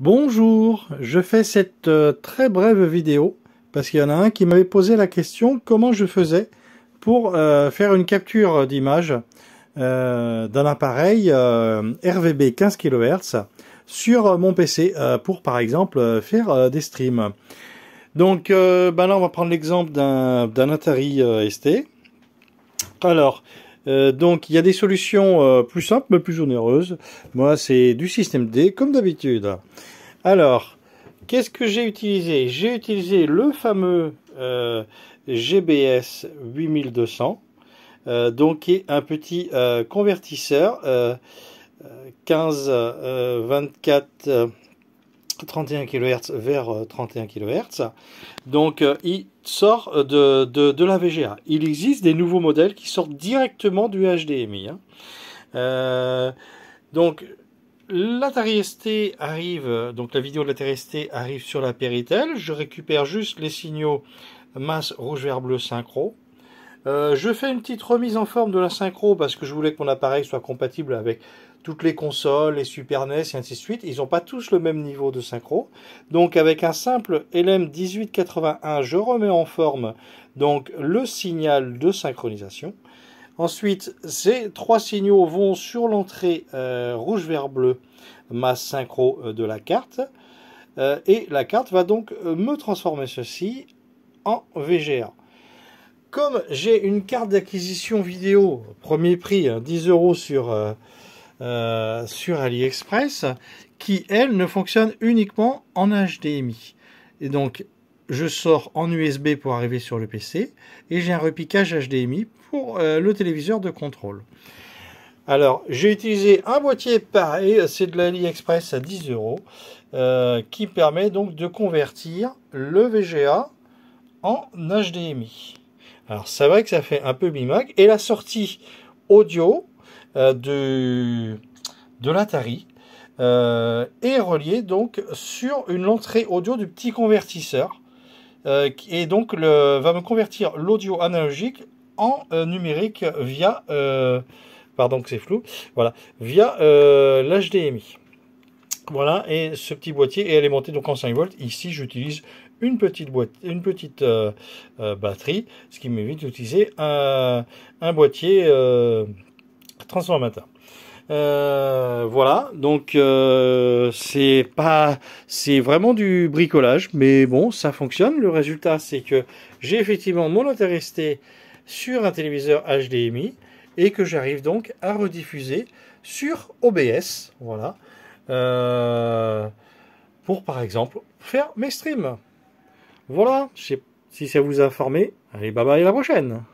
Bonjour, je fais cette euh, très brève vidéo parce qu'il y en a un qui m'avait posé la question comment je faisais pour euh, faire une capture d'image euh, d'un appareil RVB 15 kHz sur mon PC pour par exemple faire des streams. Donc ben là on va prendre l'exemple d'un Atari ST. Alors euh, donc il y a des solutions euh, plus simples mais plus onéreuses. Moi c'est du système D comme d'habitude. Alors qu'est-ce que j'ai utilisé J'ai utilisé le fameux euh, GBS 8200, donc qui est un petit convertisseur 15 24 31 kHz vers 31 euh, kHz. Donc euh, il sort de, de, la VGA. Il existe des nouveaux modèles qui sortent directement du HDMI. Hein. Euh, donc l'Atari ST arrive, donc la vidéo de la ST arrive sur la Péritel. Je récupère juste les signaux masse rouge vert bleu synchro. Euh, je fais une petite remise en forme de la synchro parce que je voulais que mon appareil soit compatible avec toutes les consoles, les Super NES et ainsi de suite. Ils n'ont pas tous le même niveau de synchro. Donc avec un simple LM1881, je remets en forme donc le signal de synchronisation. Ensuite, ces trois signaux vont sur l'entrée euh, rouge, vert, bleu, ma synchro euh, de la carte. et la carte va donc me transformer ceci en VGA comme j'ai une carte d'acquisition vidéo, premier prix, 10 hein, euros euh, euh, sur, AliExpress, qui, elle, ne fonctionne uniquement en HDMI. Et donc, je sors en USB pour arriver sur le PC, et j'ai un repiquage HDMI pour euh, le téléviseur de contrôle. Alors, j'ai utilisé un boîtier pareil, c'est de l'AliExpress à 10 euros, qui permet donc de convertir le VGA en HDMI. Alors c'est vrai que ça fait un peu bimac. Et la sortie audio euh, de, de l'Atari euh, est reliée donc sur une entrée audio du petit convertisseur. qui euh, et donc le, va me convertir l'audio analogique en numérique via pardon c'est flou voilà via l'HDMI voilà et ce petit boîtier est alimenté donc en 5 volts ici j'utilise une petite, boîte, une petite euh, euh, batterie, ce qui m'évite d'utiliser un, un, boîtier euh, transformateur. voilà, donc c'est pas, c'est vraiment du bricolage, mais bon, ça fonctionne. Le résultat, c'est que j'ai effectivement mon resté sur un téléviseur HDMI et que j'arrive donc à rediffuser sur OBS, voilà, pour par exemple faire mes streams. Voilà, je si ça vous a informé. Allez, bye bye à la prochaine